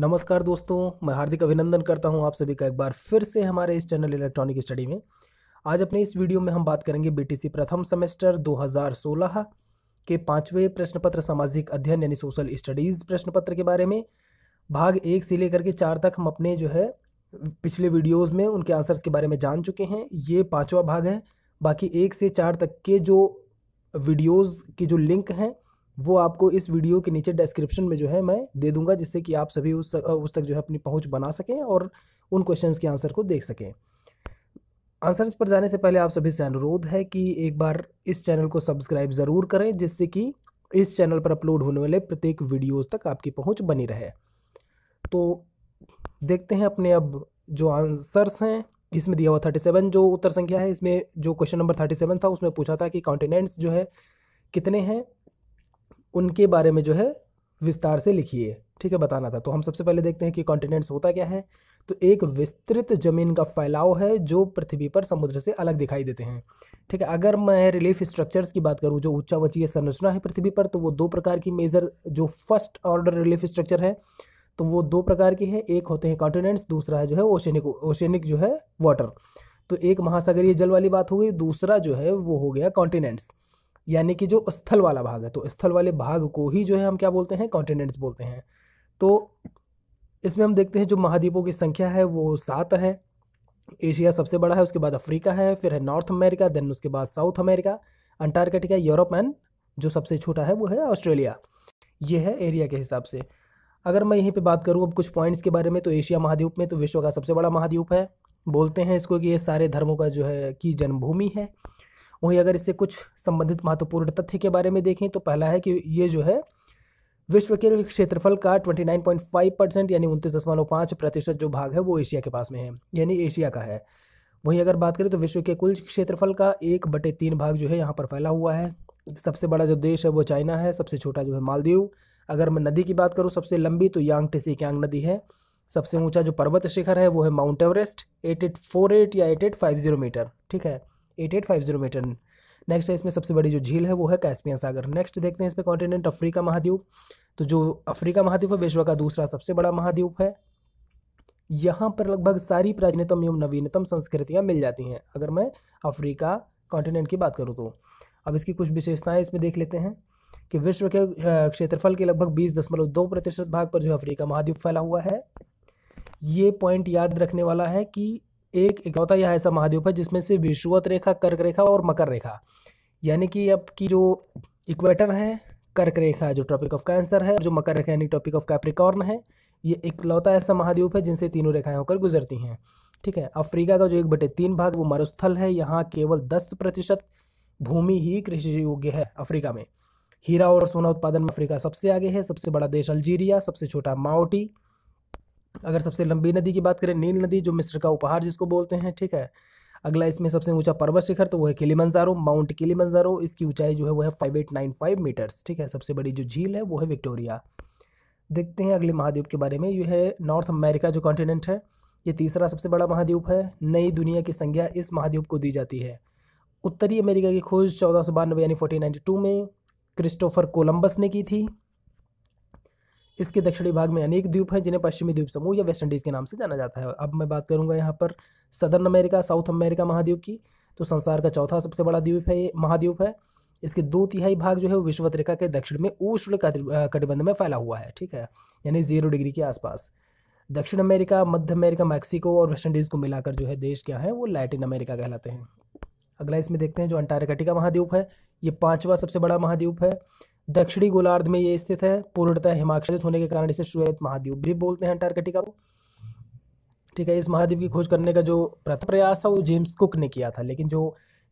नमस्कार दोस्तों मैं हार्दिक अभिनंदन करता हूं आप सभी का एक बार फिर से हमारे इस चैनल इलेक्ट्रॉनिक स्टडी में आज अपने इस वीडियो में हम बात करेंगे बीटीसी प्रथम सेमेस्टर 2016 के पाँचवें प्रश्न पत्र सामाजिक अध्ययन यानी सोशल स्टडीज़ प्रश्न पत्र के बारे में भाग एक से लेकर के चार तक हम अपने जो है पिछले वीडियोज़ में उनके आंसर्स के बारे में जान चुके हैं ये पाँचवा भाग है बाकी एक से चार तक के जो वीडियोज़ की जो लिंक हैं वो आपको इस वीडियो के नीचे डिस्क्रिप्शन में जो है मैं दे दूंगा जिससे कि आप सभी उस उस तक जो है अपनी पहुंच बना सकें और उन क्वेश्चंस के आंसर को देख सकें आंसर्स पर जाने से पहले आप सभी से अनुरोध है कि एक बार इस चैनल को सब्सक्राइब ज़रूर करें जिससे कि इस चैनल पर अपलोड होने वाले प्रत्येक वीडियोज तक आपकी पहुँच बनी रहे तो देखते हैं अपने अब जो आंसर्स हैं इसमें दिया हुआ थर्टी सेवन जो उत्तर संख्या है इसमें जो क्वेश्चन नंबर थर्टी सेवन था उसमें पूछा था कि कॉन्टिनेंट्स जो है कितने हैं उनके बारे में जो है विस्तार से लिखिए ठीक है बताना था तो हम सबसे पहले देखते हैं कि कॉन्टिनेंट्स होता क्या है तो एक विस्तृत जमीन का फैलाव है जो पृथ्वी पर समुद्र से अलग दिखाई देते हैं ठीक है अगर मैं रिलीफ स्ट्रक्चर्स की बात करूँ जो ऊंचा वचीय संरचना है पृथ्वी पर तो वो दो प्रकार की मेजर जो फर्स्ट ऑर्डर रिलीफ स्ट्रक्चर है तो वो दो प्रकार की है एक होते हैं कॉन्टिनेंट्स दूसरा है जो है ओशनिक ओशनिक जो है वाटर तो एक महासागरीय जल वाली बात हो गई दूसरा जो है वो हो गया कॉन्टिनेंट्स यानी कि जो स्थल वाला भाग है तो स्थल वाले भाग को ही जो है हम क्या बोलते हैं कॉन्टिनेंट्स बोलते हैं तो इसमें हम देखते हैं जो महाद्वीपों की संख्या है वो सात है एशिया सबसे बड़ा है उसके बाद अफ्रीका है फिर है नॉर्थ अमेरिका देन उसके बाद south America Antarctica Europe and जो सबसे छोटा है वो है ऑस्ट्रेलिया ये है एरिया के हिसाब से अगर मैं यहीं पे बात करूँ अब कुछ पॉइंट्स के बारे में तो एशिया महाद्वीप में तो विश्व का सबसे बड़ा महाद्वीप है बोलते हैं इसको कि ये सारे धर्मों का जो है की जन्मभूमि है वहीं अगर इससे कुछ संबंधित महत्वपूर्ण तथ्य के बारे में देखें तो पहला है कि ये जो है विश्व के क्षेत्रफल का 29.5 परसेंट यानी उनतीस दशमलव पाँच प्रतिशत जो भाग है वो एशिया के पास में है यानी एशिया का है वहीं अगर बात करें तो विश्व के कुल क्षेत्रफल का एक बटे तीन भाग जो है यहाँ पर फैला हुआ है सबसे बड़ा जो देश है वो चाइना है सबसे छोटा जो है मालदीव अगर मैं नदी की बात करूँ सबसे लंबी तो यांग क्यांग नदी है सबसे ऊंचा जो पर्वत शिखर है वो है Mount Everest eight eight four eight या eight eight five zero metre ठीक है eight eight five zero metre next है इसमें सबसे बड़ी जो झील है वो है कैस्पियन सागर नेक्स्ट देखते हैं इसमें कॉन्टिनेंट अफ्रीका महाद्वीप तो जो अफ्रीका महाद्वीप है विश्व का दूसरा सबसे बड़ा महाद्वीप है यहाँ पर लगभग सारी प्राचीनतम एवं नवीनतम संस्कृतियाँ मिल जाती हैं अगर मैं अफ्रीका कॉन्टिनेंट की बात करूँ तो अब इसकी कुछ विशेषताएँ इसमें देख लेते हैं कि विश्व के क्षेत्रफल के लगभग बीस दशमलव दो प्रतिशत भाग पर जो अफ्रीका महाद्वीप फैला हुआ है ये पॉइंट याद रखने वाला है कि एक इकौता यह ऐसा महाद्वीप है जिसमें से विषुवत रेखा कर्क रेखा और मकर रेखा यानी कि अब की जो इक्वेटर है कर्क रेखा जो ट्रॉपिक ऑफ कैंसर है जो मकर रेखा यानी ट्रॉपिक ऑफ कैप्रिकॉर्न है ये इकलौता ऐसा महाद्वीप है जिनसे तीनों रेखाएं होकर गुजरती हैं ठीक है अफ्रीका का जो एक बटे तीन भाग वो मरुस्थल है यहाँ केवल दस प्रतिशत भूमि ही कृषि योग्य है अफ्रीका में हीरा और सोना उत्पादन में अफ्रीका सबसे आगे है सबसे बड़ा देश अल्जीरिया सबसे छोटा माओटी अगर सबसे लंबी नदी की बात करें नील नदी जो मिस्र का उपहार जिसको बोलते हैं ठीक है अगला इसमें सबसे ऊंचा पर्वत शिखर तो वो है किलीमंजारो माउंट किलीमंजारो इसकी ऊंचाई जो है वो है five eight nine five metres ठीक है सबसे बड़ी जो झील है वो है विक्टोरिया देखते हैं अगले महाद्वीप के बारे में ये है नॉर्थ अमेरिका जो कॉन्टिनेंट है ये तीसरा सबसे बड़ा महाद्वीप है नई दुनिया की संज्ञा इस महाद्वीप को दी जाती है उत्तरी अमेरिका की खोज चौदह सौ यानी फोर्टीन टू में क्रिस्टोफर कोलम्बस ने की थी इसके दक्षिणी भाग में अनेक द्वीप हैं जिन्हें पश्चिमी द्वीप समूह या वेस्ट इंडीज़ के नाम से जाना जाता है अब मैं बात करूंगा यहाँ पर सदर्न अमेरिका साउथ अमेरिका महाद्वीप की तो संसार का चौथा सबसे बड़ा द्वीप है ये महाद्वीप है इसके दो तिहाई भाग जो है वो रेखा के दक्षिण में उष्ण कटिबंध में फैला हुआ है ठीक है यानी जीरो डिग्री के आसपास दक्षिण अमेरिका मध्य अमेरिका मैक्सिको और वेस्ट इंडीज़ को मिलाकर जो है देश क्या है वो लैटिन अमेरिका कहलाते हैं अगला इसमें देखते हैं जो अंटार्कटिका महाद्वीप है ये पाँचवा सबसे बड़ा महाद्वीप है दक्षिणी गोलार्ध में ये स्थित है पूर्णतः हिमाक्षरित होने के कारण इसे श्वेत महाद्वीप भी बोलते हैं अंटार्कटिका को ठीक है इस महाद्वीप की खोज करने का जो प्रथम प्रयास था वो जेम्स कुक ने किया था लेकिन जो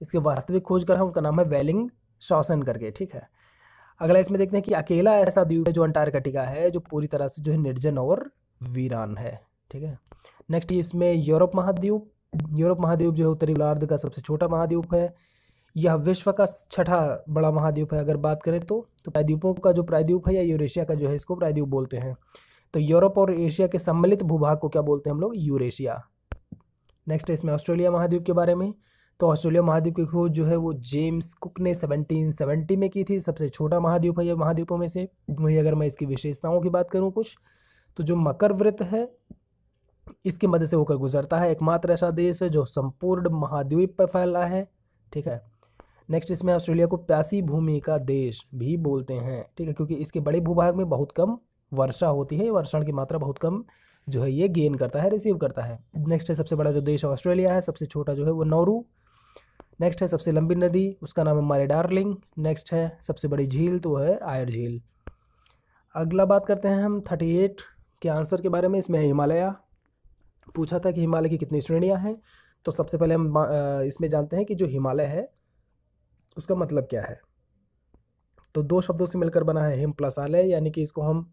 इसके वास्तविक खोज कर उनका नाम है वेलिंग शॉसन करके ठीक है अगला इसमें देखते हैं कि अकेला ऐसा द्वीप है जो अंटार्कटिका है जो पूरी तरह से जो है निर्जन और वीरान है ठीक है नेक्स्ट इसमें यूरोप महाद्वीप यूरोप महाद्वीप जो है उत्तरी गोलार्ध का सबसे छोटा महाद्वीप है यह विश्व का छठा बड़ा महाद्वीप है अगर बात करें तो तो प्रायद्वीपों का जो प्रायद्वीप है या यूरेशिया का जो है इसको प्रायद्वीप बोलते हैं तो यूरोप और एशिया के सम्मिलित भूभाग को क्या बोलते हैं हम लोग यूरेशिया नेक्स्ट है इसमें ऑस्ट्रेलिया महाद्वीप के बारे में तो ऑस्ट्रेलिया महाद्वीप की खोज जो है वो जेम्स कुक ने 1770 में की थी सबसे छोटा महाद्वीप है यह महाद्वीपों में से वही अगर मैं इसकी विशेषताओं की बात करूँ कुछ तो जो मकर व्रत है इसकी मदद से होकर गुजरता है एकमात्र ऐसा देश है जो संपूर्ण महाद्वीप पर फैला है ठीक है नेक्स्ट इसमें ऑस्ट्रेलिया को प्यासी भूमि का देश भी बोलते हैं ठीक है क्योंकि इसके बड़े भूभाग में बहुत कम वर्षा होती है वर्षण की मात्रा बहुत कम जो है ये गेन करता है रिसीव करता है नेक्स्ट है सबसे बड़ा जो देश ऑस्ट्रेलिया है सबसे छोटा जो है वो नौरू नेक्स्ट है सबसे लंबी नदी उसका नाम है मारे डार्लिंग नेक्स्ट है सबसे बड़ी झील तो है आयर झील अगला बात करते हैं हम थर्टी एट के आंसर के बारे में इसमें है हिमालय पूछा था कि हिमालय की कितनी श्रेणियाँ हैं तो सबसे पहले हम इसमें जानते हैं कि जो हिमालय है उसका मतलब क्या है तो दो शब्दों से मिलकर बना है हिम प्लस आलय यानी कि इसको हम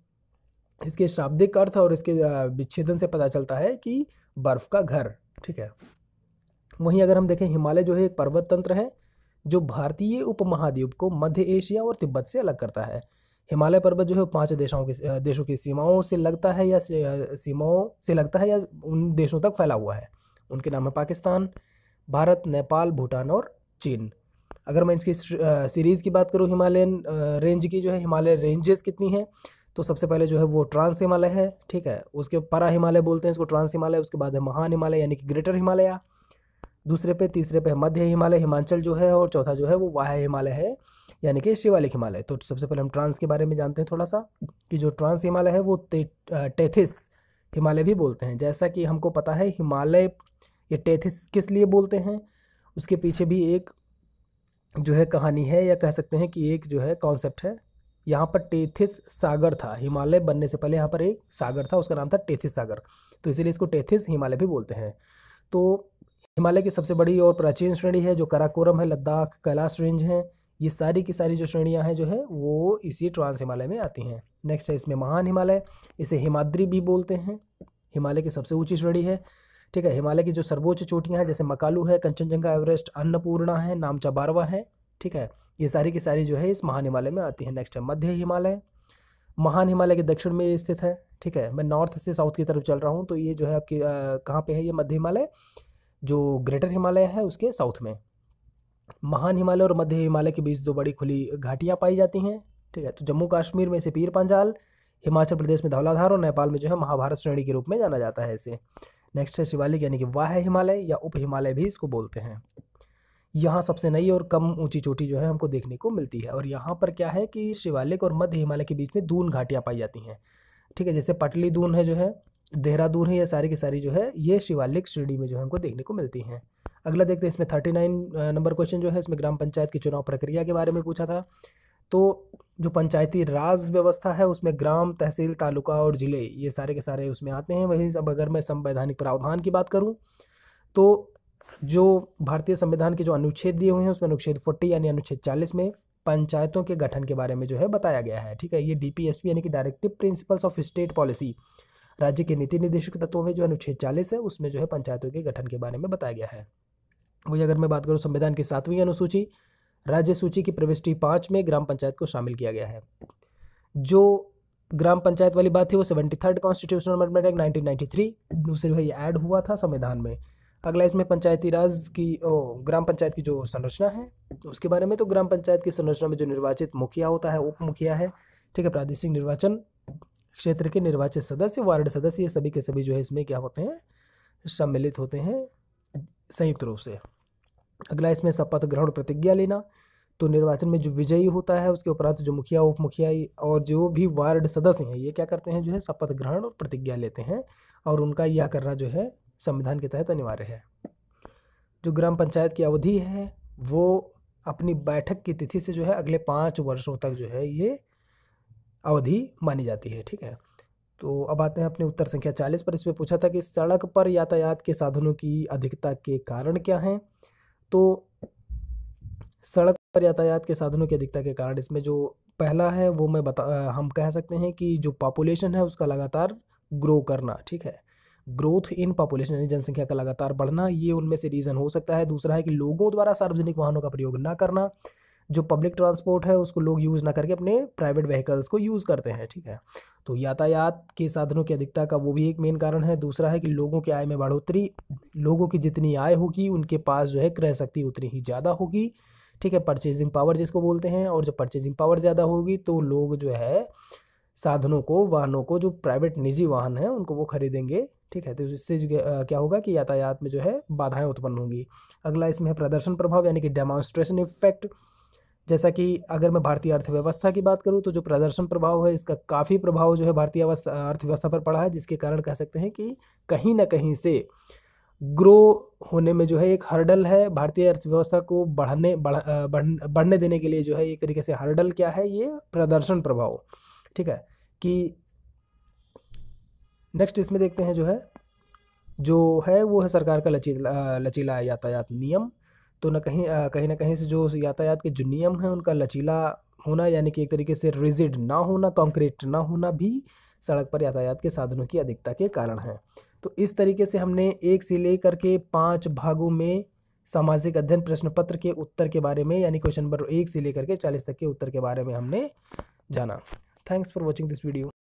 इसके शाब्दिक अर्थ और इसके विच्छेदन से पता चलता है कि बर्फ़ का घर ठीक है वहीं अगर हम देखें हिमालय जो है एक पर्वत तंत्र है जो भारतीय उपमहाद्वीप को मध्य एशिया और तिब्बत से अलग करता है हिमालय पर्वत जो है पांच देशों की देशों की सीमाओं से लगता है या सीमाओं से लगता है या उन देशों तक फैला हुआ है उनके नाम है पाकिस्तान भारत नेपाल भूटान और चीन अगर मैं इसकी सीरीज़ की बात करूँ हिमालयन रेंज की जो है हिमालय रेंजेस कितनी हैं तो सबसे पहले जो है वो ट्रांस हिमालय है ठीक है उसके परा हिमालय बोलते हैं इसको ट्रांस हिमालय उसके बाद है महान हिमालय यानी कि ग्रेटर हिमालय दूसरे पे तीसरे पे मध्य हिमालय हिमाचल जो है और चौथा जो है वो वाह हिमालय है यानी कि शिवालिक हिमालय तो सबसे पहले हम ट्रांस के बारे में जानते हैं थोड़ा सा कि जो ट्रांस हिमालय है वो टेथिस हिमालय भी बोलते हैं जैसा कि हमको पता है हिमालय ये टेथिस किस लिए बोलते हैं उसके पीछे भी एक जो है कहानी है या कह सकते हैं कि एक जो है कॉन्सेप्ट है यहाँ पर टेथिस सागर था हिमालय बनने से पहले यहाँ पर एक सागर था उसका नाम था टेथिस सागर तो इसीलिए इसको टेथिस हिमालय भी बोलते हैं तो हिमालय की सबसे बड़ी और प्राचीन श्रेणी है जो कराकोरम है लद्दाख कैलाश रेंज है ये सारी की सारी जो श्रेणियाँ हैं जो है वो इसी ट्रांस हिमालय में आती हैं नेक्स्ट है इसमें महान हिमालय इसे हिमाद्री भी बोलते हैं हिमालय की सबसे ऊंची श्रेणी है ठीक है हिमालय की जो सर्वोच्च चोटियाँ हैं जैसे मकालू है कंचनजंगा एवरेस्ट अन्नपूर्णा है नामचा बारवा है ठीक है ये सारी की सारी जो है इस महान हिमालय में आती है नेक्स्ट है मध्य हिमालय महान हिमालय के दक्षिण में स्थित है ठीक है मैं नॉर्थ से साउथ की तरफ चल रहा हूँ तो ये जो है आपकी कहाँ पे है ये मध्य हिमालय जो ग्रेटर हिमालय है उसके साउथ में महान हिमालय और मध्य हिमालय के बीच दो बड़ी खुली घाटियाँ पाई जाती हैं ठीक है तो जम्मू कश्मीर में इसे पीर पंजाल हिमाचल प्रदेश में धौलाधार और नेपाल में जो है महाभारत श्रेणी के रूप में जाना जाता है इसे नेक्स्ट है शिवालिक यानी कि वाह है हिमालय या उप हिमालय भी इसको बोलते हैं यहाँ सबसे नई और कम ऊंची चोटी जो है हमको देखने को मिलती है और यहाँ पर क्या है कि शिवालिक और मध्य हिमालय के बीच में दून घाटियाँ पाई जाती हैं ठीक है जैसे पटली दून है जो है देहरादून है ये सारी की सारी जो है ये शिवालिक श्रेणी में जो है हमको देखने को मिलती हैं अगला देखते हैं इसमें थर्टी नाइन नंबर क्वेश्चन जो है इसमें ग्राम पंचायत की चुनाव प्रक्रिया के बारे में पूछा था तो जो पंचायती राज व्यवस्था है उसमें ग्राम तहसील तालुका और ज़िले ये सारे के सारे उसमें आते हैं वहीं अब अगर मैं संवैधानिक प्रावधान की बात करूँ तो जो भारतीय संविधान के जो अनुच्छेद दिए हुए हैं उसमें अनुच्छेद फोर्टी यानी अनुच्छेद चालीस में पंचायतों के गठन के बारे में जो है बताया गया है ठीक है ये डीपीएसपी यानी कि directive principles of state policy राज्य के नीति निर्देशक तत्वों में जो अनुच्छेद चालीस है उसमें जो है पंचायतों के गठन के बारे में बताया गया है वही अगर मैं बात करूँ संविधान की सातवीं अनुसूची राज्य सूची की प्रविष्टि पाँच में ग्राम पंचायत को शामिल किया गया है जो ग्राम पंचायत वाली बात थी वो seventy third constitutional amendment act nineteen ninety three दूसरे भाई ऐड हुआ था संविधान में अगला इसमें पंचायती राज की ओ, ग्राम पंचायत की जो संरचना है उसके बारे में तो ग्राम पंचायत की संरचना में जो निर्वाचित मुखिया होता है उप मुखिया है ठीक है प्रादेशिक निर्वाचन क्षेत्र के निर्वाचित सदस्य वार्ड सदस्य ये सभी के सभी जो है इसमें क्या होते हैं सम्मिलित होते हैं संयुक्त रूप से अगला इसमें शपथ ग्रहण प्रतिज्ञा लेना तो निर्वाचन में जो विजयी होता है उसके उपरांत जो मुखिया उप मुखिया और जो भी वार्ड सदस्य हैं ये क्या करते हैं जो है शपथ ग्रहण और प्रतिज्ञा लेते हैं और उनका यह करना जो है संविधान के तहत अनिवार्य है जो ग्राम पंचायत की अवधि है वो अपनी बैठक की तिथि से जो है अगले पाँच वर्षों तक जो है ये अवधि मानी जाती है ठीक है तो अब आते हैं अपने उत्तर संख्या चालीस पर इसमें पूछा था कि सड़क पर यातायात के साधनों की अधिकता के कारण क्या हैं तो सड़क पर यातायात के साधनों की अधिकता के कारण इसमें जो पहला है वो मैं बता हम कह सकते हैं कि जो पॉपुलेशन है उसका लगातार ग्रो करना ठीक है ग्रोथ इन पॉपुलेशन यानी जनसंख्या का लगातार बढ़ना ये उनमें से रीज़न हो सकता है दूसरा है कि लोगों द्वारा सार्वजनिक वाहनों का प्रयोग ना करना जो पब्लिक ट्रांसपोर्ट है उसको लोग यूज़ ना करके अपने प्राइवेट व्हीकल्स को यूज़ करते हैं ठीक है तो यातायात के साधनों की अधिकता का वो भी एक मेन कारण है दूसरा है कि लोगों की आय में बढ़ोतरी लोगों की जितनी आय होगी उनके पास जो है क्रय शक्ति उतनी ही ज़्यादा होगी ठीक है परचेजिंग पावर जिसको बोलते हैं और जब परचेजिंग पावर ज़्यादा होगी तो लोग जो है साधनों को वाहनों को जो प्राइवेट निजी वाहन हैं उनको वो खरीदेंगे ठीक है तो इससे जो क्या होगा कि यातायात में जो है बाधाएं उत्पन्न होंगी अगला इसमें है प्रदर्शन प्रभाव यानी कि डेमॉन्स्ट्रेशन इफेक्ट जैसा कि अगर मैं भारतीय अर्थव्यवस्था की बात करूँ तो जो प्रदर्शन प्रभाव है इसका काफ़ी प्रभाव जो है भारतीय अर्थव्यवस्था पर पड़ा है जिसके कारण कह सकते हैं कि कहीं ना कहीं से ग्रो होने में जो है एक हर्डल है भारतीय अर्थव्यवस्था को बढ़ने बढ़, बढ़ने देने के लिए जो है एक तरीके से हर्डल क्या है ये प्रदर्शन प्रभाव ठीक है कि नेक्स्ट इसमें देखते हैं जो है जो है वो है सरकार का लचीला लचीला यातायात नियम तो न कहीं कहीं ना कहीं से जो यातायात के जो नियम हैं उनका लचीला होना यानी कि एक तरीके से रिजिड ना होना कॉन्क्रीट ना होना भी सड़क पर यातायात के साधनों की अधिकता के कारण है तो इस तरीके से हमने एक से लेकर के पाँच भागों में सामाजिक अध्ययन प्रश्न पत्र के उत्तर के बारे में यानी क्वेश्चन नंबर एक से लेकर के चालीस तक के उत्तर के बारे में हमने जाना thanks for watching this video